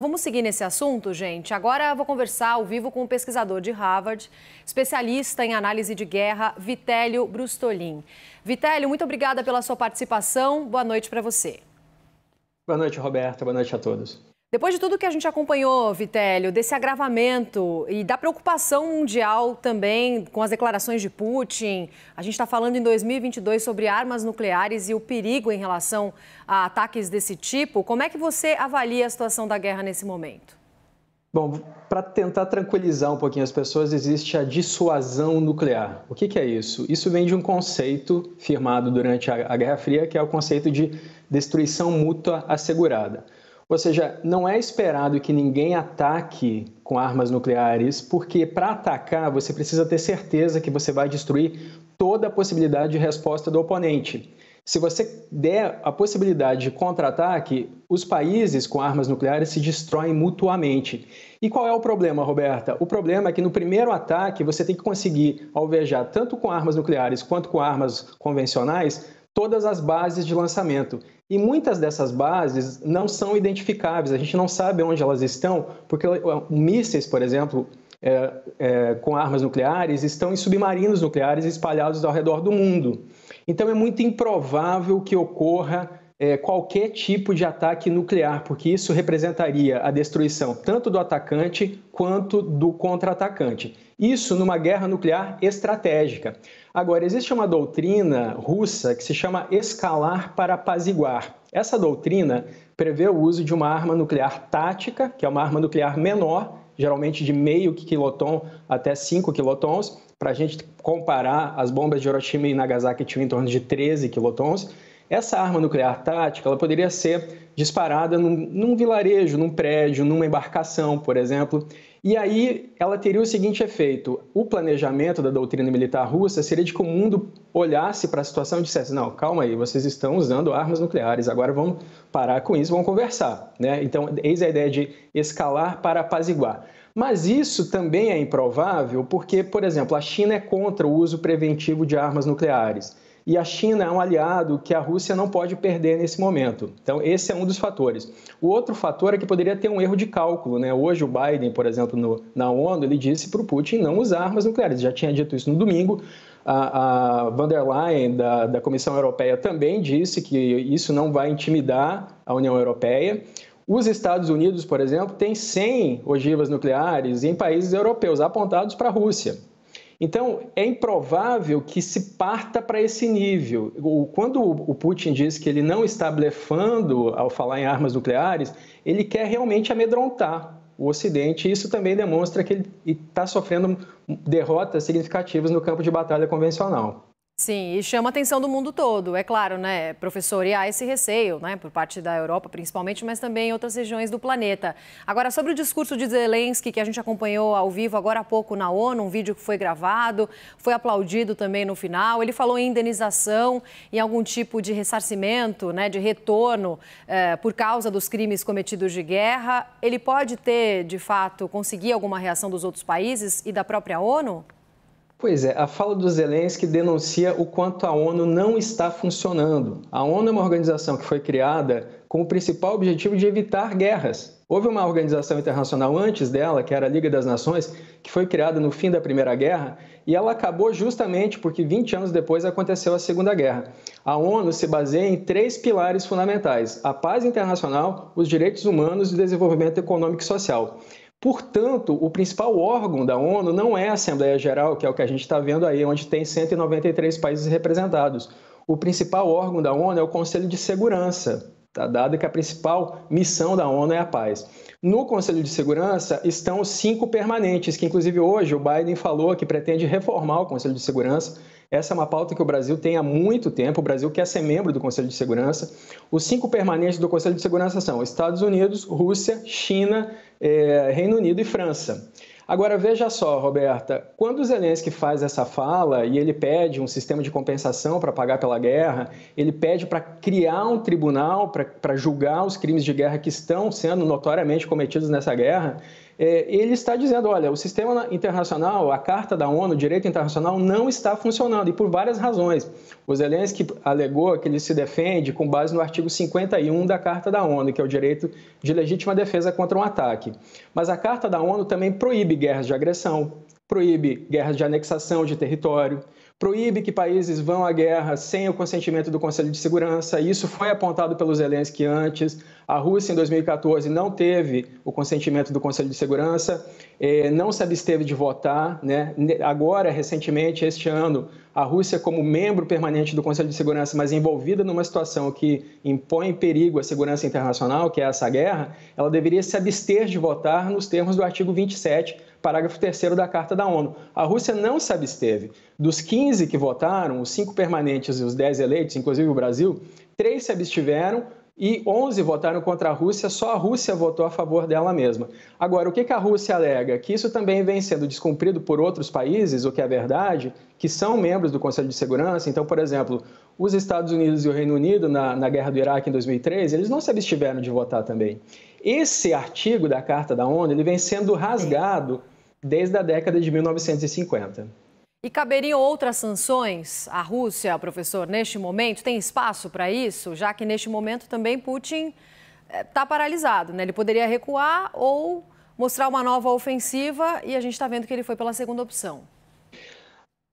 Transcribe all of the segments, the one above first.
Vamos seguir nesse assunto, gente? Agora vou conversar ao vivo com o um pesquisador de Harvard, especialista em análise de guerra, Vitélio Brustolin. Vitélio, muito obrigada pela sua participação. Boa noite para você. Boa noite, Roberta. Boa noite a todos. Depois de tudo que a gente acompanhou, Vitélio, desse agravamento e da preocupação mundial também com as declarações de Putin, a gente está falando em 2022 sobre armas nucleares e o perigo em relação a ataques desse tipo. Como é que você avalia a situação da guerra nesse momento? Bom, para tentar tranquilizar um pouquinho as pessoas, existe a dissuasão nuclear. O que, que é isso? Isso vem de um conceito firmado durante a Guerra Fria, que é o conceito de destruição mútua assegurada. Ou seja, não é esperado que ninguém ataque com armas nucleares, porque para atacar você precisa ter certeza que você vai destruir toda a possibilidade de resposta do oponente. Se você der a possibilidade de contra-ataque, os países com armas nucleares se destroem mutuamente. E qual é o problema, Roberta? O problema é que no primeiro ataque você tem que conseguir alvejar tanto com armas nucleares quanto com armas convencionais todas as bases de lançamento. E muitas dessas bases não são identificáveis, a gente não sabe onde elas estão, porque eh, mísseis, por exemplo, é, é, com armas nucleares estão em submarinos nucleares espalhados ao redor do mundo. Então é muito improvável que ocorra é, qualquer tipo de ataque nuclear, porque isso representaria a destruição tanto do atacante quanto do contra-atacante. Isso numa guerra nuclear estratégica. Agora, existe uma doutrina russa que se chama escalar para apaziguar. Essa doutrina prevê o uso de uma arma nuclear tática, que é uma arma nuclear menor, geralmente de meio quiloton até 5 quilotons, para a gente comparar, as bombas de Hiroshima e Nagasaki tinham em torno de 13 quilotons. Essa arma nuclear tática ela poderia ser disparada num, num vilarejo, num prédio, numa embarcação, por exemplo, e aí ela teria o seguinte efeito: o planejamento da doutrina militar russa seria de que o mundo olhasse para a situação e dissesse: não, calma aí, vocês estão usando armas nucleares, agora vamos parar com isso, vamos conversar. Né? Então, eis a ideia de escalar para apaziguar. Mas isso também é improvável porque, por exemplo, a China é contra o uso preventivo de armas nucleares e a China é um aliado que a Rússia não pode perder nesse momento. Então, esse é um dos fatores. O outro fator é que poderia ter um erro de cálculo. Né? Hoje, o Biden, por exemplo, no, na ONU, ele disse para o Putin não usar armas nucleares. Já tinha dito isso no domingo. A, a van der Leyen, da, da Comissão Europeia, também disse que isso não vai intimidar a União Europeia. Os Estados Unidos, por exemplo, têm 100 ogivas nucleares em países europeus apontados para a Rússia. Então, é improvável que se parta para esse nível. Quando o Putin diz que ele não está blefando ao falar em armas nucleares, ele quer realmente amedrontar o Ocidente. isso também demonstra que ele está sofrendo derrotas significativas no campo de batalha convencional. Sim, e chama a atenção do mundo todo, é claro, né, professor? E há esse receio, né, por parte da Europa principalmente, mas também em outras regiões do planeta. Agora, sobre o discurso de Zelensky, que a gente acompanhou ao vivo agora há pouco na ONU, um vídeo que foi gravado, foi aplaudido também no final. Ele falou em indenização, em algum tipo de ressarcimento, né, de retorno eh, por causa dos crimes cometidos de guerra. Ele pode ter, de fato, conseguir alguma reação dos outros países e da própria ONU? Pois é, a fala do Zelensky denuncia o quanto a ONU não está funcionando. A ONU é uma organização que foi criada com o principal objetivo de evitar guerras. Houve uma organização internacional antes dela, que era a Liga das Nações, que foi criada no fim da Primeira Guerra, e ela acabou justamente porque 20 anos depois aconteceu a Segunda Guerra. A ONU se baseia em três pilares fundamentais: a paz internacional, os direitos humanos e o desenvolvimento econômico e social. Portanto, o principal órgão da ONU não é a Assembleia Geral, que é o que a gente está vendo aí, onde tem 193 países representados. O principal órgão da ONU é o Conselho de Segurança, tá? dado que a principal missão da ONU é a paz. No Conselho de Segurança estão cinco permanentes, que inclusive hoje o Biden falou que pretende reformar o Conselho de Segurança. Essa é uma pauta que o Brasil tem há muito tempo. O Brasil quer ser membro do Conselho de Segurança. Os cinco permanentes do Conselho de Segurança são Estados Unidos, Rússia, China, é, Reino Unido e França. Agora, veja só, Roberta, quando o Zelensky faz essa fala e ele pede um sistema de compensação para pagar pela guerra, ele pede para criar um tribunal para julgar os crimes de guerra que estão sendo notoriamente cometidos nessa guerra, é, ele está dizendo: olha, o sistema internacional, a Carta da ONU, o direito internacional, não está funcionando, e por várias razões. O Zelensky alegou que ele se defende com base no artigo 51 da Carta da ONU, que é o direito de legítima defesa contra um ataque. Mas a Carta da ONU também proíbe guerras de agressão, proíbe guerras de anexação de território proíbe que países vão à guerra sem o consentimento do Conselho de Segurança. Isso foi apontado pelos Zelensky antes. A Rússia, em 2014, não teve o consentimento do Conselho de Segurança, eh, não se absteve de votar. Né? Agora, recentemente, este ano, a Rússia, como membro permanente do Conselho de Segurança, mas envolvida numa situação que impõe perigo à segurança internacional, que é essa guerra, ela deveria se abster de votar nos termos do artigo 27 parágrafo 3 da Carta da ONU. A Rússia não se absteve. Dos 15 que votaram, os 5 permanentes e os 10 eleitos, inclusive o Brasil, três se abstiveram e 11 votaram contra a Rússia, só a Rússia votou a favor dela mesma. Agora, o que a Rússia alega? Que isso também vem sendo descumprido por outros países, o que é verdade, que são membros do Conselho de Segurança. Então, por exemplo, os Estados Unidos e o Reino Unido, na, na guerra do Iraque em 2003, eles não se abstiveram de votar também. Esse artigo da Carta da ONU ele vem sendo rasgado desde a década de 1950. E caberiam outras sanções à Rússia, professor, neste momento? Tem espaço para isso? Já que neste momento também Putin está eh, paralisado, né? Ele poderia recuar ou mostrar uma nova ofensiva e a gente está vendo que ele foi pela segunda opção.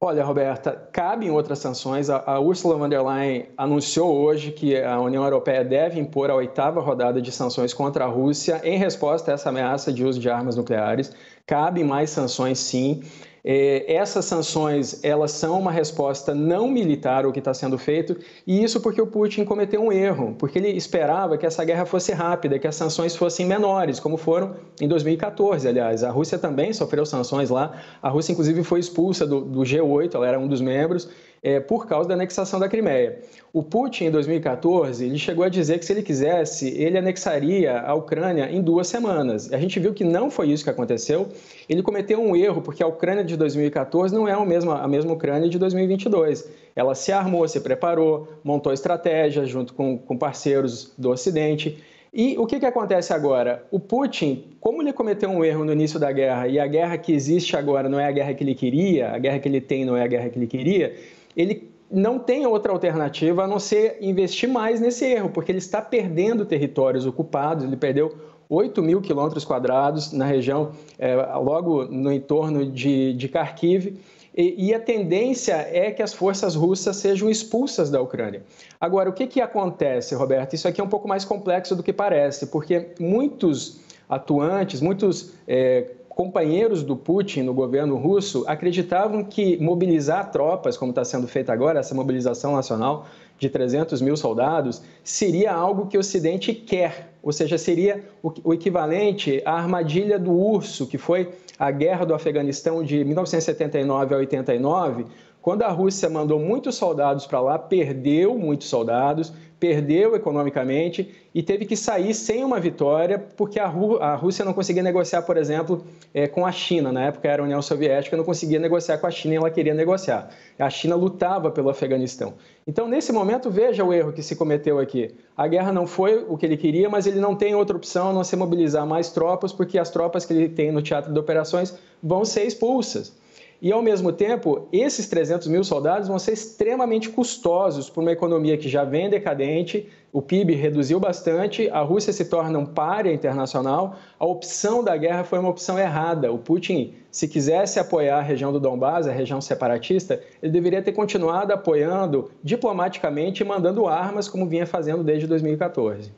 Olha, Roberta, cabem outras sanções. A, a Ursula von der Leyen anunciou hoje que a União Europeia deve impor a oitava rodada de sanções contra a Rússia em resposta a essa ameaça de uso de armas nucleares. Cabem mais sanções, sim. É, essas sanções elas são uma resposta não militar ao que está sendo feito e isso porque o Putin cometeu um erro, porque ele esperava que essa guerra fosse rápida, que as sanções fossem menores, como foram em 2014, aliás. A Rússia também sofreu sanções lá. A Rússia inclusive foi expulsa do, do G8, ela era um dos membros é, por causa da anexação da Crimeia. O Putin, em 2014, ele chegou a dizer que se ele quisesse, ele anexaria a Ucrânia em duas semanas. A gente viu que não foi isso que aconteceu. Ele cometeu um erro, porque a Ucrânia de 2014 não é a mesma, a mesma Ucrânia de 2022. Ela se armou, se preparou, montou estratégia junto com, com parceiros do Ocidente. E o que, que acontece agora? O Putin, como ele cometeu um erro no início da guerra e a guerra que existe agora não é a guerra que ele queria, a guerra que ele tem não é a guerra que ele queria, ele não tem outra alternativa a não ser investir mais nesse erro, porque ele está perdendo territórios ocupados, ele perdeu 8 mil quilômetros quadrados na região, é, logo no entorno de, de Kharkiv, e, e, a tendência é que as forças russas sejam expulsas da Ucrânia. Agora, o que, que acontece, Roberto? Isso aqui é um pouco mais complexo do que parece, porque muitos atuantes, muitos é, companheiros do Putin no governo russo acreditavam que mobilizar tropas, como está sendo feita agora, essa mobilização nacional de 300 mil soldados, seria algo que o Ocidente quer, ou seja, seria o equivalente à armadilha do urso, que foi a guerra do Afeganistão de 1979 a 89, quando a Rússia mandou muitos soldados para lá, perdeu muitos soldados perdeu economicamente e teve que sair sem uma vitória, porque a, Rú a Rússia não conseguia negociar, por exemplo, é, com a China. Na época era a União Soviética, não conseguia negociar com a China e ela queria negociar. A China lutava pelo Afeganistão. Então, nesse momento, veja o erro que se cometeu aqui. A guerra não foi o que ele queria, mas ele não tem outra opção a não ser mobilizar mais tropas, porque as tropas que ele tem no teatro de operações vão ser expulsas. E, ao mesmo tempo, esses 300 mil soldados vão ser extremamente custosos para uma economia que já vem decadente, o PIB reduziu bastante, a Rússia se torna um párea internacional. A opção da guerra foi uma opção errada. O Putin, se quisesse apoiar a região do Donbás, a região separatista, ele deveria ter continuado apoiando diplomaticamente e mandando armas, como vinha fazendo desde 2014.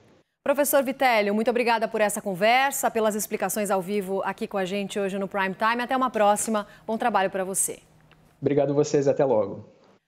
Professor Vitélio, muito obrigada por essa conversa, pelas explicações ao vivo aqui com a gente hoje no Prime Time. Até uma próxima. Bom trabalho para você. Obrigado vocês, até logo.